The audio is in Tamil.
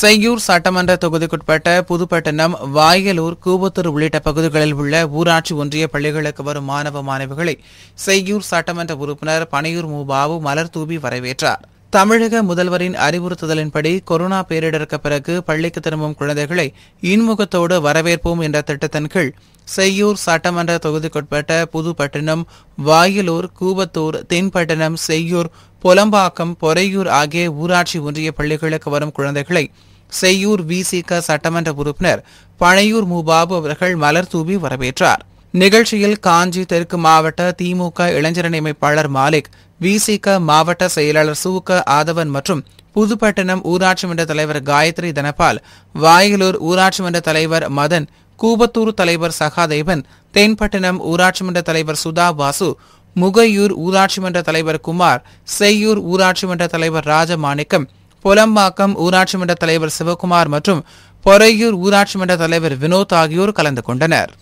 செய்யூர் சட்டமன்ற தொகுதிக்குட்பட்ட புதுப்பட்டினம் வாயலூர் கூபத்தூர் உள்ளிட்ட பகுதிகளில் உள்ள ஊராட்சி ஒன்றிய பள்ளிகளுக்கு வரும் மாணவ மாணவிகளை செய்யூர் சட்டமன்ற உறுப்பினர் பனையூர் மூபாவு மலர் தூவி வரவேற்றார் தமிழக முதல்வரின் அறிவுறுத்துதலின்படி கொரோனா பேரிடருக்கு பிறகு பள்ளிக்கு திரும்பும் குழந்தைகளை இன்முகத்தோடு வரவேற்போம் என்ற திட்டத்தின் கீழ் செய்யூர் சட்டமன்ற தொகுதிக்குட்பட்ட புதுப்பட்டினம் வாயிலூர் கூபத்தூர் தென்பட்டினம் செய்யூர் பொலம்பாக்கம் பொறையூர் ஆகிய ஊராட்சி ஒன்றிய பள்ளிகளுக்கு வரும் குழந்தைகளை செய்யூர் விசிக சட்டமன்ற உறுப்பினர் பழையூர் மூபாபு அவர்கள் மலர் தூவி வரவேற்றாா் நிகழ்ச்சியில் காஞ்சி தெற்கு மாவட்ட திமுக இளைஞரணி அமைப்பாளர் மாலிக் விசிக மாவட்ட செயலாளர் சூக்க ஆதவன் மற்றும் புதுப்பட்டினம் ஊராட்சி மன்ற தலைவர் காயத்ரி தனபால் வாயிலூர் ஊராட்சி மன்ற தலைவர் மதன் கூபத்தூர் தலைவர் சகாதேவன் தென்பட்டினம் ஊராட்சி மன்ற தலைவர் சுதா பாசு முகையூர் ஊராட்சி மன்ற தலைவர் குமார் செய்யூர் ஊராட்சி மன்ற தலைவர் ராஜமாணிக்கம் பொலம்பாக்கம் ஊராட்சி மன்ற தலைவர் சிவகுமார் மற்றும் பொறையூர் ஊராட்சி மன்ற தலைவர் வினோத் ஆகியோர் கலந்து கொண்டனர்